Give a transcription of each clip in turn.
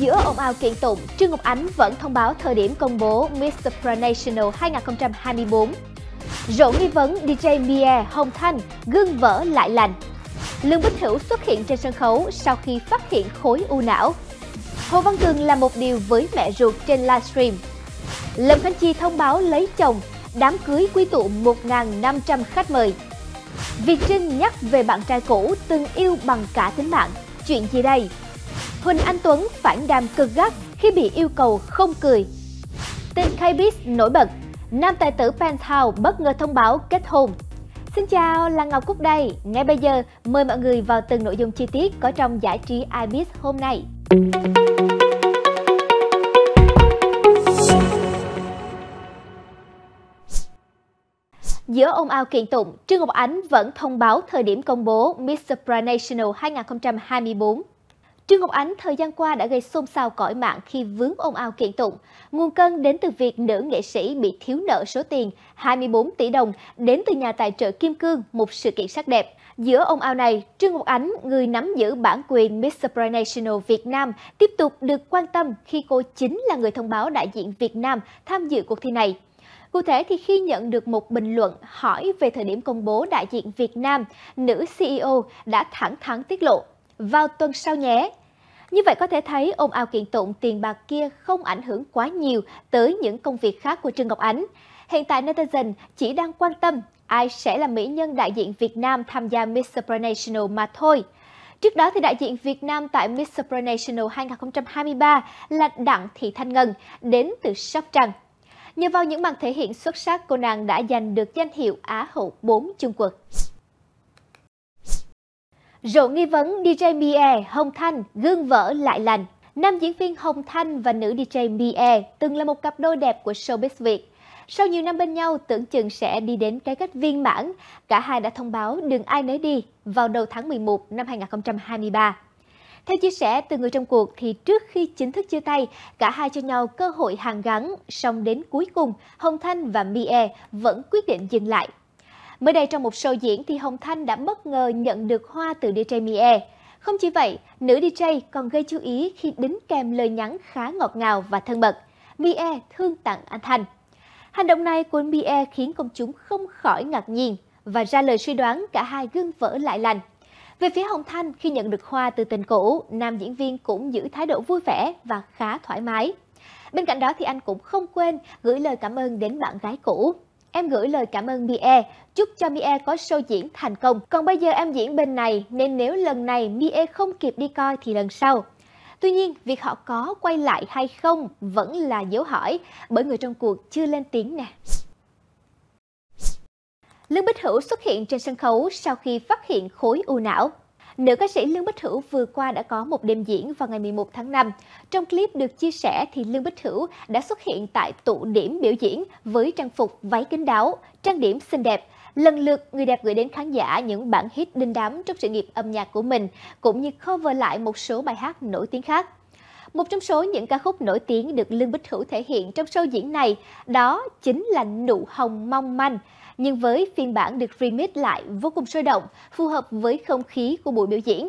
Giữa ồn ào kiện tụng, Trương Ngọc Ánh vẫn thông báo thời điểm công bố Mr. Pranational 2024. Rộ nghi vấn DJ Mia Hồng Thanh gương vỡ lại lành. Lương Bích Hữu xuất hiện trên sân khấu sau khi phát hiện khối u não. Hồ Văn Cường làm một điều với mẹ ruột trên livestream. Lâm Khánh Chi thông báo lấy chồng, đám cưới quy tụ 1.500 khách mời. Việt Trinh nhắc về bạn trai cũ từng yêu bằng cả tính mạng. Chuyện gì đây? Huỳnh Anh Tuấn phản đàm cực gắt khi bị yêu cầu không cười. Tên Kbis nổi bật, nam tài tử Penthouse bất ngờ thông báo kết hôn. Xin chào, là Ngọc Cúc đây. Ngay bây giờ, mời mọi người vào từng nội dung chi tiết có trong giải trí Ibis hôm nay. Giữa ông Ao kiện tụng, Trương Ngọc Ánh vẫn thông báo thời điểm công bố Miss Supranational 2024. Trương Ngọc Ánh thời gian qua đã gây xôn xao cõi mạng khi vướng ồn ào kiện tụng. Nguồn cơn đến từ việc nữ nghệ sĩ bị thiếu nợ số tiền 24 tỷ đồng đến từ nhà tài trợ Kim Cương, một sự kiện sắc đẹp. Giữa ông ao này, Trương Ngọc Ánh, người nắm giữ bản quyền Miss Supranational Việt Nam, tiếp tục được quan tâm khi cô chính là người thông báo đại diện Việt Nam tham dự cuộc thi này. Cụ thể thì khi nhận được một bình luận hỏi về thời điểm công bố đại diện Việt Nam, nữ CEO đã thẳng thắn tiết lộ vào tuần sau nhé. Như vậy có thể thấy ồn ào kiện tụng tiền bạc kia không ảnh hưởng quá nhiều tới những công việc khác của Trương Ngọc Ánh. Hiện tại netizen chỉ đang quan tâm ai sẽ là mỹ nhân đại diện Việt Nam tham gia Miss Supranational mà thôi. Trước đó thì đại diện Việt Nam tại Miss Supranational 2023 là Đặng Thị Thanh Ngân đến từ Sóc Trăng. Nhờ vào những màn thể hiện xuất sắc, cô nàng đã giành được danh hiệu Á hậu 4 Trung Quốc. Rộ nghi vấn DJ Mie, Hồng Thanh, gương vỡ lại lành. Nam diễn viên Hồng Thanh và nữ DJ Mie từng là một cặp đôi đẹp của showbiz Việt. Sau nhiều năm bên nhau, tưởng chừng sẽ đi đến cái kết viên mãn, cả hai đã thông báo đừng ai nấy đi vào đầu tháng 11 năm 2023. Theo chia sẻ từ người trong cuộc thì trước khi chính thức chia tay, cả hai cho nhau cơ hội hàng gắn, song đến cuối cùng, Hồng Thanh và Mie vẫn quyết định dừng lại Mới đây trong một show diễn thì Hồng Thanh đã bất ngờ nhận được hoa từ DJ Mie. Không chỉ vậy, nữ DJ còn gây chú ý khi đính kèm lời nhắn khá ngọt ngào và thân mật. Mie thương tặng anh Thanh. Hành động này của Mie khiến công chúng không khỏi ngạc nhiên và ra lời suy đoán cả hai gương vỡ lại lành. Về phía Hồng Thanh, khi nhận được hoa từ tình cũ, nam diễn viên cũng giữ thái độ vui vẻ và khá thoải mái. Bên cạnh đó thì anh cũng không quên gửi lời cảm ơn đến bạn gái cũ. Em gửi lời cảm ơn Mie, chúc cho Mie có show diễn thành công. Còn bây giờ em diễn bên này nên nếu lần này Mie không kịp đi coi thì lần sau. Tuy nhiên, việc họ có quay lại hay không vẫn là dấu hỏi bởi người trong cuộc chưa lên tiếng nè. Lương Bích Hữu xuất hiện trên sân khấu sau khi phát hiện khối u não. Nữ ca sĩ Lương Bích Hữu vừa qua đã có một đêm diễn vào ngày 11 tháng 5. Trong clip được chia sẻ thì Lương Bích Hữu đã xuất hiện tại tụ điểm biểu diễn với trang phục váy kín đáo, trang điểm xinh đẹp. Lần lượt, người đẹp gửi đến khán giả những bản hit đinh đám trong sự nghiệp âm nhạc của mình, cũng như cover lại một số bài hát nổi tiếng khác. Một trong số những ca khúc nổi tiếng được Lương Bích Hữu thể hiện trong show diễn này đó chính là Nụ Hồng Mong Manh, nhưng với phiên bản được remix lại vô cùng sôi động, phù hợp với không khí của buổi biểu diễn.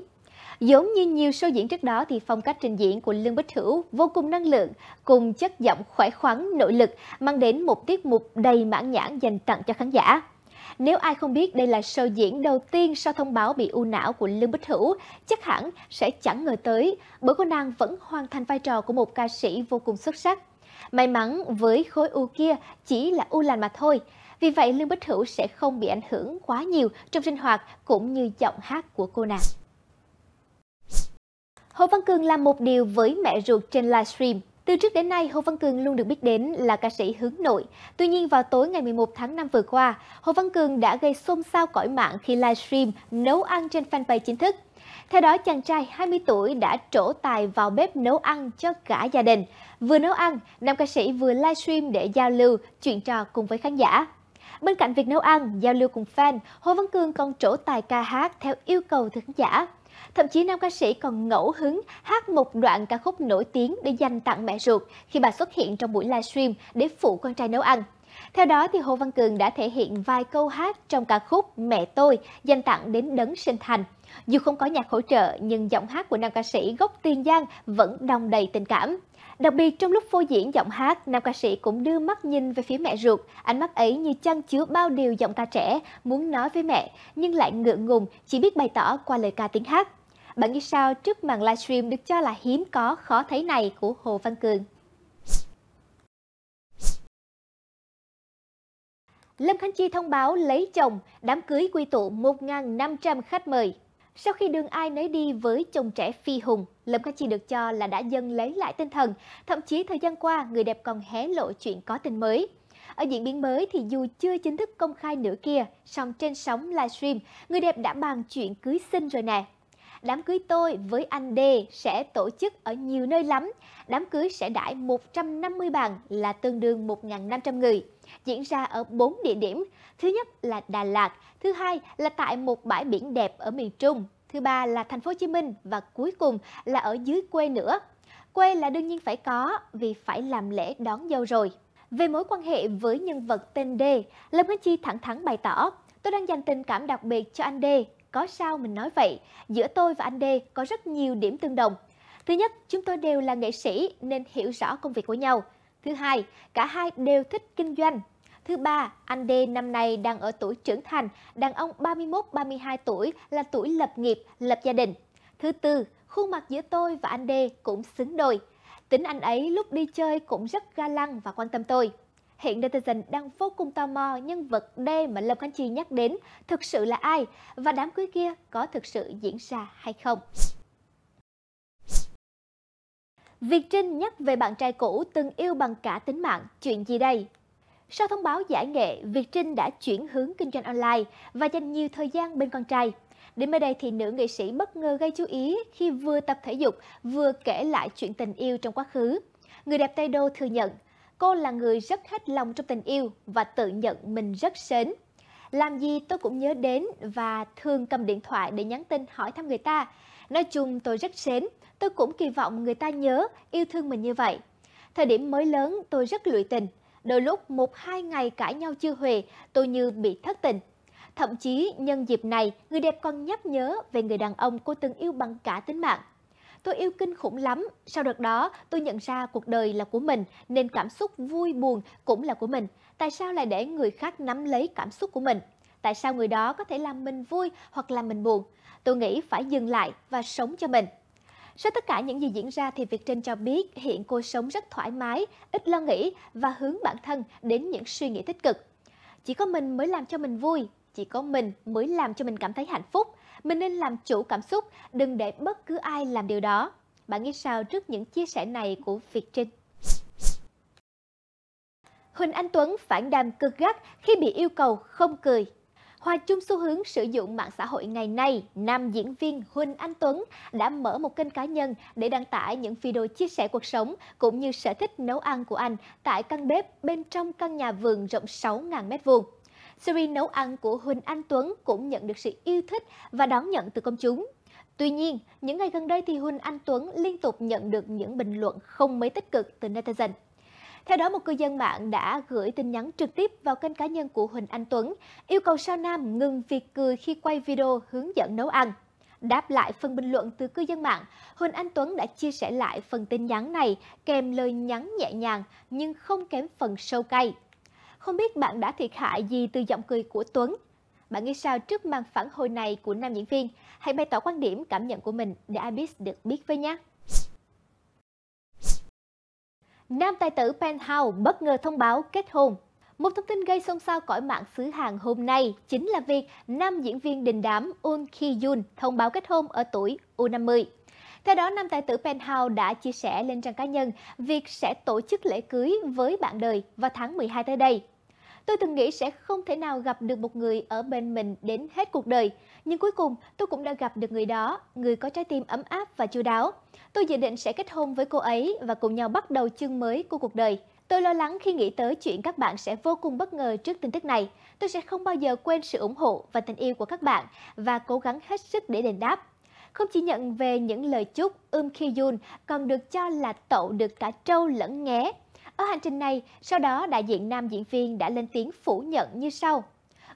Giống như nhiều show diễn trước đó thì phong cách trình diễn của Lương Bích Hữu vô cùng năng lượng, cùng chất giọng khỏe khoắn, nội lực, mang đến một tiết mục đầy mãn nhãn dành tặng cho khán giả. Nếu ai không biết đây là show diễn đầu tiên sau thông báo bị u não của Lương Bích Hữu, chắc hẳn sẽ chẳng ngờ tới, bởi cô nàng vẫn hoàn thành vai trò của một ca sĩ vô cùng xuất sắc. May mắn với khối u kia chỉ là u lành mà thôi, vì vậy Lương Bích Hữu sẽ không bị ảnh hưởng quá nhiều trong sinh hoạt cũng như giọng hát của cô nàng. Hồ Văn Cường làm một điều với mẹ ruột trên livestream. Từ trước đến nay, Hồ Văn Cường luôn được biết đến là ca sĩ hướng nội. Tuy nhiên, vào tối ngày 11 tháng 5 vừa qua, Hồ Văn Cường đã gây xôn xao cõi mạng khi livestream nấu ăn trên fanpage chính thức. Theo đó, chàng trai 20 tuổi đã trổ tài vào bếp nấu ăn cho cả gia đình. Vừa nấu ăn, nam ca sĩ vừa livestream để giao lưu, chuyện trò cùng với khán giả. Bên cạnh việc nấu ăn, giao lưu cùng fan, Hồ Văn Cường còn trổ tài ca hát theo yêu cầu từ khán giả. Thậm chí nam ca sĩ còn ngẫu hứng hát một đoạn ca khúc nổi tiếng để dành tặng mẹ ruột khi bà xuất hiện trong buổi livestream để phụ con trai nấu ăn. Theo đó, thì Hồ Văn Cường đã thể hiện vài câu hát trong ca khúc Mẹ tôi dành tặng đến Đấng Sinh Thành. Dù không có nhạc hỗ trợ, nhưng giọng hát của nam ca sĩ gốc Tiền Giang vẫn đong đầy tình cảm. Đặc biệt trong lúc phô diễn giọng hát, nam ca sĩ cũng đưa mắt nhìn về phía mẹ ruột. Ánh mắt ấy như chăn chứa bao điều giọng ca trẻ muốn nói với mẹ, nhưng lại ngượng ngùng, chỉ biết bày tỏ qua lời ca tiếng hát. Bạn nghĩ sao trước màn livestream được cho là hiếm có khó thấy này của Hồ Văn Cường? Lâm Khánh Chi thông báo lấy chồng, đám cưới quy tụ 1.500 khách mời. Sau khi đường ai nấy đi với chồng trẻ phi hùng, Lâm Khánh Chi được cho là đã dần lấy lại tinh thần. Thậm chí thời gian qua, người đẹp còn hé lộ chuyện có tình mới. Ở diễn biến mới thì dù chưa chính thức công khai nữa kia, song trên sóng livestream, người đẹp đã bàn chuyện cưới sinh rồi nè. Đám cưới tôi với anh D sẽ tổ chức ở nhiều nơi lắm. Đám cưới sẽ đãi 150 bàn là tương đương 1.500 người diễn ra ở 4 địa điểm. Thứ nhất là Đà Lạt, thứ hai là tại một bãi biển đẹp ở miền Trung, thứ ba là thành phố Hồ Chí Minh và cuối cùng là ở dưới quê nữa. Quê là đương nhiên phải có vì phải làm lễ đón dâu rồi. Về mối quan hệ với nhân vật tên D, Lâm Khánh Chi thẳng thắn bày tỏ, tôi đang dành tình cảm đặc biệt cho anh D, có sao mình nói vậy, giữa tôi và anh D có rất nhiều điểm tương đồng. Thứ nhất, chúng tôi đều là nghệ sĩ nên hiểu rõ công việc của nhau. Thứ hai, cả hai đều thích kinh doanh. Thứ ba, anh D năm nay đang ở tuổi trưởng thành, đàn ông 31-32 tuổi là tuổi lập nghiệp, lập gia đình. Thứ tư, khuôn mặt giữa tôi và anh D cũng xứng đôi. Tính anh ấy lúc đi chơi cũng rất ga lăng và quan tâm tôi. Hiện netizen đang vô cùng tò mò nhân vật D mà Lâm Khánh Chi nhắc đến thực sự là ai và đám cưới kia có thực sự diễn ra hay không. Việt Trinh nhắc về bạn trai cũ từng yêu bằng cả tính mạng, chuyện gì đây? Sau thông báo giải nghệ, Việt Trinh đã chuyển hướng kinh doanh online và dành nhiều thời gian bên con trai. Đến mới đây thì nữ nghệ sĩ bất ngờ gây chú ý khi vừa tập thể dục vừa kể lại chuyện tình yêu trong quá khứ. Người đẹp Tây Đô thừa nhận cô là người rất hết lòng trong tình yêu và tự nhận mình rất sến làm gì tôi cũng nhớ đến và thường cầm điện thoại để nhắn tin hỏi thăm người ta. Nói chung tôi rất sến, tôi cũng kỳ vọng người ta nhớ, yêu thương mình như vậy. Thời điểm mới lớn tôi rất lụy tình, đôi lúc một hai ngày cãi nhau chưa huề, tôi như bị thất tình. Thậm chí nhân dịp này, người đẹp còn nhắc nhớ về người đàn ông cô từng yêu bằng cả tính mạng. Tôi yêu kinh khủng lắm. Sau đợt đó, tôi nhận ra cuộc đời là của mình, nên cảm xúc vui buồn cũng là của mình. Tại sao lại để người khác nắm lấy cảm xúc của mình? Tại sao người đó có thể làm mình vui hoặc làm mình buồn? Tôi nghĩ phải dừng lại và sống cho mình. Sau tất cả những gì diễn ra thì việc trên cho biết hiện cô sống rất thoải mái, ít lo nghĩ và hướng bản thân đến những suy nghĩ tích cực. Chỉ có mình mới làm cho mình vui, chỉ có mình mới làm cho mình cảm thấy hạnh phúc. Mình nên làm chủ cảm xúc, đừng để bất cứ ai làm điều đó. Bạn nghĩ sao trước những chia sẻ này của Việt Trinh? Huỳnh Anh Tuấn phản đàm cực gắt khi bị yêu cầu không cười. Hòa chung xu hướng sử dụng mạng xã hội ngày nay, nam diễn viên Huỳnh Anh Tuấn đã mở một kênh cá nhân để đăng tải những video chia sẻ cuộc sống cũng như sở thích nấu ăn của anh tại căn bếp bên trong căn nhà vườn rộng 6.000m2 series nấu ăn của Huỳnh Anh Tuấn cũng nhận được sự yêu thích và đón nhận từ công chúng. Tuy nhiên, những ngày gần đây thì Huỳnh Anh Tuấn liên tục nhận được những bình luận không mấy tích cực từ netizen. Theo đó, một cư dân mạng đã gửi tin nhắn trực tiếp vào kênh cá nhân của Huỳnh Anh Tuấn, yêu cầu Sao Nam ngừng việc cười khi quay video hướng dẫn nấu ăn. Đáp lại phần bình luận từ cư dân mạng, Huỳnh Anh Tuấn đã chia sẻ lại phần tin nhắn này kèm lời nhắn nhẹ nhàng nhưng không kém phần sâu cay. Không biết bạn đã thiệt hại gì từ giọng cười của Tuấn? Bạn nghĩ sao trước màn phản hồi này của nam diễn viên? Hãy bày tỏ quan điểm, cảm nhận của mình để Ibis được biết với nhé. Nam tài tử Penthouse bất ngờ thông báo kết hôn một thông tin gây xôn xao cõi mạng xứ Hàn hôm nay chính là việc nam diễn viên đình đám Un Ki Yoon thông báo kết hôn ở tuổi U50. Theo đó, nam tài tử Penthouse đã chia sẻ lên trang cá nhân việc sẽ tổ chức lễ cưới với bạn đời vào tháng 12 tới đây. Tôi từng nghĩ sẽ không thể nào gặp được một người ở bên mình đến hết cuộc đời. Nhưng cuối cùng tôi cũng đã gặp được người đó, người có trái tim ấm áp và chu đáo. Tôi dự định sẽ kết hôn với cô ấy và cùng nhau bắt đầu chương mới của cuộc đời. Tôi lo lắng khi nghĩ tới chuyện các bạn sẽ vô cùng bất ngờ trước tin tức này. Tôi sẽ không bao giờ quên sự ủng hộ và tình yêu của các bạn và cố gắng hết sức để đền đáp. Không chỉ nhận về những lời chúc, Eum Ki Yoon còn được cho là tậu được cả trâu lẫn nghé ở hành trình này, sau đó đại diện nam diễn viên đã lên tiếng phủ nhận như sau.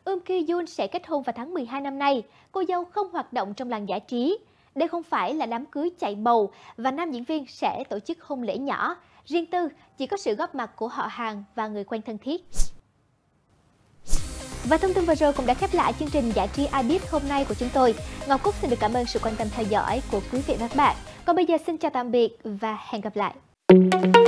Eun Ki Yoon sẽ kết hôn vào tháng 12 năm nay. Cô dâu không hoạt động trong làng giải trí. Đây không phải là đám cưới chạy bầu và nam diễn viên sẽ tổ chức hôn lễ nhỏ, riêng tư chỉ có sự góp mặt của họ hàng và người quen thân thiết. Và thông tin vừa rồi cũng đã khép lại chương trình giải trí iBit hôm nay của chúng tôi. Ngọc Cúc xin được cảm ơn sự quan tâm theo dõi của quý vị và các bạn. Còn bây giờ xin chào tạm biệt và hẹn gặp lại.